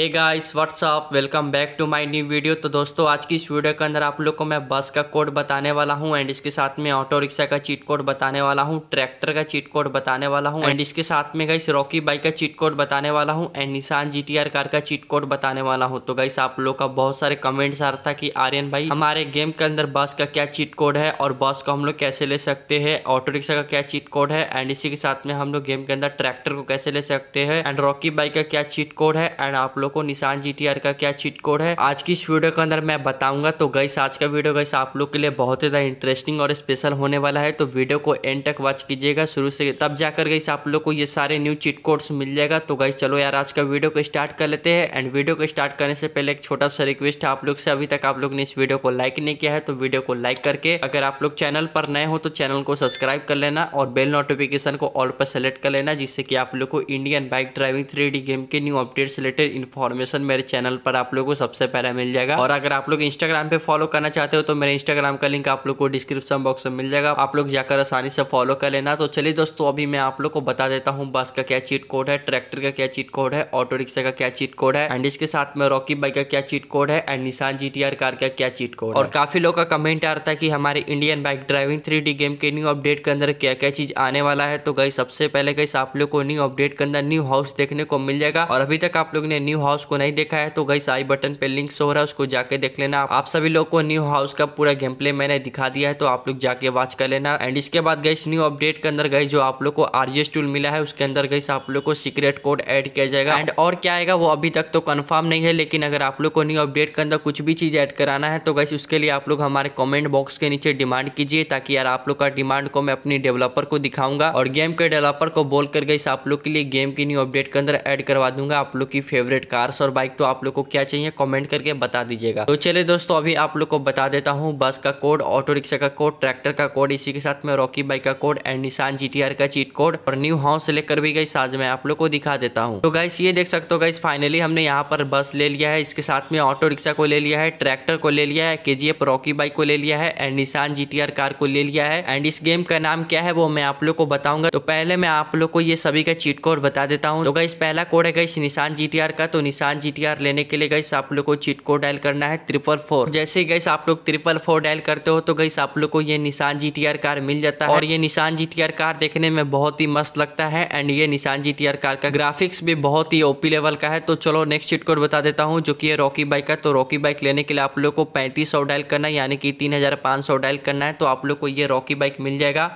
hey guys what's up welcome back to my new video तो दोस्तों आज की इस वीडियो के अंदर आप लोग को मैं बस का कोड बताने वाला हूं एंड इसके साथ में ऑटो रिक्शा का चीट कोड बताने वाला हूं ट्रैक्टर का चीट कोड बताने वाला हूं एंड इसके साथ में गाइस रॉकी बाइक का चीट कोड बताने वाला हूँ एंड निशान जी कार का चीट कोड बताने वाला हूँ तो गाइस आप लोग का बहुत सारे कमेंट्स आ रहा था की आर्यन भाई हमारे गेम के अंदर बस का क्या चीट कोड है और बस को हम लोग कैसे ले सकते हैं ऑटो रिक्शा का क्या चीट कोड है एंड इसी के साथ में हम लोग गेम के अंदर ट्रैक्टर को कैसे ले सकते हैं एंड रॉकी बाइक का क्या चीट कोड है एंड आप लोग को निशान जी का क्या चिट कोड है आज की इस वीडियो के अंदर मैं बताऊंगा तो गई आज का वीडियो गई आप लोग के लिए बहुत ही ज़्यादा इंटरेस्टिंग और स्पेशल होने वाला है तो वीडियो को एंड तक वॉच कीजिएगा शुरू से तब जाकर गई आप लोग को ये सारे न्यू चिट कोड्स मिल जाएगा तो गई चलो यार आज का वीडियो को स्टार्ट कर लेते हैं एंड वीडियो को स्टार्ट करने से पहले एक छोटा सा रिक्वेस्ट है आप लोग से अभी तक आप लोग ने इस वीडियो को लाइक नहीं किया है तो वीडियो को लाइक करके अगर आप लोग चैनल पर नए हो तो चैनल को सब्सक्राइब कर लेना और बेल नोटिफिकेशन को ऑल पर सेलेक्ट कर लेना जिससे कि आप लोग को Indian bike driving three game के new updates related inform information मेरे चैनल पर आप लोग को सबसे पहले मिल जाएगा और अगर आप लोग इंस्टाग्राम पे फॉलो करना चाहते हो तो मेरे इंस्टाग्राम का लिंक आप लोग को डिस्क्रिप्शन बॉक्स में मिल जाएगा आप लोग जाकर आसानी से फॉलो कर लेना तो चलिए दोस्तों अभी मैं आप लोग को बता देता हूँ बस का क्या चीट कोड है ट्रैक्टर का क्या चीट कोड है ऑटो रिक्शा का क्या चीट कोड है एंड इसके साथ में रॉकी बाइक का क्या चीट कोड है एंड निशान जी कार का क्या चीट कोड और काफी लोग का कमेंट आ रहा था की हमारे Indian bike driving three game के न्यू अपडेट के अंदर क्या क्या चीज आने वाला है तो गई सबसे पहले गई आप लोग को न्यू अपडेट के अंदर न्यू हाउस देखने को मिल जाएगा और अभी तक आप लोग ने न्यू न्यू हाउस को नहीं देखा है तो गई आई बटन पे लिंक शो हो रहा है उसको जाके देख लेना आप सभी लोग को न्यू हाउस का पूरा गेम प्ले मैंने दिखा दिया है तो आप लोग जाके वॉच कर लेना एंड इसके बाद गई न्यू अपडेट के अंदर गई जो आप लोग को आरजीएस टूल मिला है उसके अंदर गई आप लोग को सीक्रेट कोड एड किया जाएगा एंड और क्या आएगा वो अभी तक तो कन्फर्म नहीं है लेकिन अगर आप लोग को न्यू अपडेट के अंदर कुछ भी चीज़ एड कराना है तो गई उसके लिए आप लोग हमारे कॉमेंट बॉक्स के नीचे डिमांड कीजिए ताकि यार आप लोग का डिमांड को मैं अपनी डेवलपर को दिखाऊंगा और गेम के डेवलपर को बोल कर गई आप लोग के लिए गेम की न्यू अपडेट के अंदर एड करवा दूंगा आप लोग की फेवरेट कार्स और बाइक तो आप लोग को क्या चाहिए कॉमेंट करके बता दीजिएगा तो चलिए दोस्तों अभी आप लोग को बता देता हूँ बस का कोड ऑटो रिक्शा का कोड ट्रैक्टर का कोड इसी के साथ में रॉकी बाइक का कोड एंड निशान जी का चीट कोड और न्यू हाउस लेकर भी गई साज में आप लोग को दिखा देता हूँ तो गाइस ये देख सकते हो गाइस फाइनली हमने यहाँ पर बस ले लिया है इसके साथ में ऑटो रिक्शा को ले लिया है ट्रैक्टर को ले लिया है के रॉकी बाइक को ले लिया है एंड निशान जी कार को ले लिया है एंड इस गेम का नाम क्या है वो मैं आप लोग को बताऊंगा तो पहले मैं आप लोग को ये सभी का चीट कोड बता देता हूँ तो गाइस पहला कोड है गाइस निशान जी का तो तो निशान जी लेने के लिए गैस आप लोग को चिट को डायल करना है ट्रिपल फोर जैसे गैस आप लोग ट्रिपल फोर डायल करते हो तो गैस आप लोग को ये निशान जी कार मिल जाता है और ये निशान जी कार देखने में बहुत ही मस्त लगता है एंड ये निशान जी कार का ग्राफिक्स भी बहुत ही ओपी लेवल का है तो चलो नेक्स्ट चिट कोड बता देता हूँ जो की ये रॉकी बाइक है तो रॉकी बाइक लेने के लिए आप लोग को पैंतीस डायल करना है यानी कि तीन डायल करना है तो आप लोग को ये रॉकी बाइक मिल जाएगा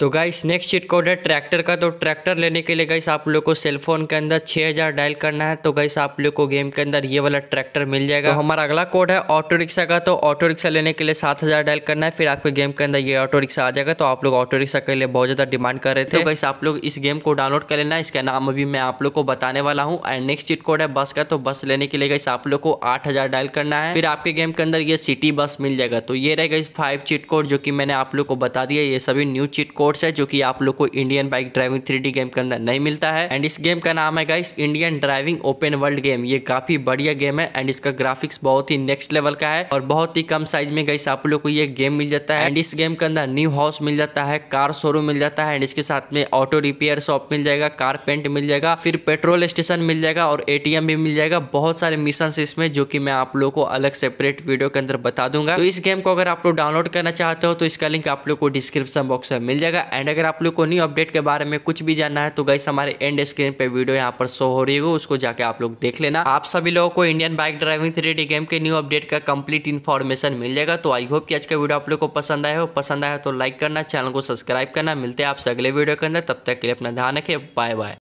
तो गाइस नेक्स्ट चीट कोड है ट्रैक्टर का तो ट्रैक्टर लेने के लिए गाइस आप लोग को सेलफोन के अंदर 6000 डायल करना है तो गाइस आप लोग को गेम के अंदर ये वाला ट्रैक्टर मिल जाएगा तो हमारा अगला कोड है ऑटो रिक्शा का तो ऑटो रिक्शा लेने के लिए 7000 डायल करना है फिर आपके गेम के अंदर ये ऑटो रिक्शा आ जाएगा तो आप लोग ऑटो रिक्शा के लिए बहुत ज़्यादा डिमांड कर रहे थे तो गाइस आप लोग इस गेम को डाउनलोड कर लेना है इसका नाम अभी मैं आप लोग को बताने वाला हूँ एंड नेक्स्ट चीट कोड है बस का तो बस लेने के लिए गाइस आप लोग को आठ डायल करना है फिर आपके गेम के अंदर ये सिटी बस मिल जाएगा तो ये रहेगा इस फाइव चीट कोड जो कि मैंने आप लोग को बता दिया ये सभी न्यू चीट कोड कोर्स है जो कि आप लोग को Indian bike driving three game के अंदर नहीं मिलता है एंड इस गेम का नाम है guys Indian driving open world game ये काफी बढ़िया गेम है एंड इसका ग्राफिक्स बहुत ही नेक्स्ट लेवल का है और बहुत ही कम साइज में गाइस आप लोग को ये गेम मिल जाता है एंड इस गेम के अंदर न्यू हाउस मिल जाता है कार शोरूम मिल जाता है एंड इसके साथ में ऑटो रिपेयर शॉप मिल जाएगा कार पेंट मिल जाएगा फिर पेट्रोल स्टेशन मिल जाएगा और एटीएम भी मिल जाएगा बहुत सारे मिशन इसमें जो की मैं आप लोग को अलग सेपरेट वीडियो के अंदर बता दूंगा तो इस गेम को अगर आप लोग डाउनलोड करना चाहते हो तो इसका लिंक आप लोग को डिस्क्रिप्शन बॉक्स में मिल जाएगा कीजिएगा एंड अगर आप लोग को न्यू अपडेट के बारे में कुछ भी जानना है तो गाइस हमारे एंड स्क्रीन पे वीडियो यहाँ पर शो हो रही है उसको जाके आप लोग देख लेना आप सभी लोगों को Indian bike driving three game के न्यू अपडेट का कंप्लीट इन्फॉर्मेशन मिल जाएगा तो आई होप की आज का वीडियो आप लोग को पसंद आया हो पसंद आया तो लाइक करना चैनल को सब्सक्राइब करना मिलते हैं आपसे अगले वीडियो के अंदर तब तक के लिए अपना ध्यान रखें बाय बाय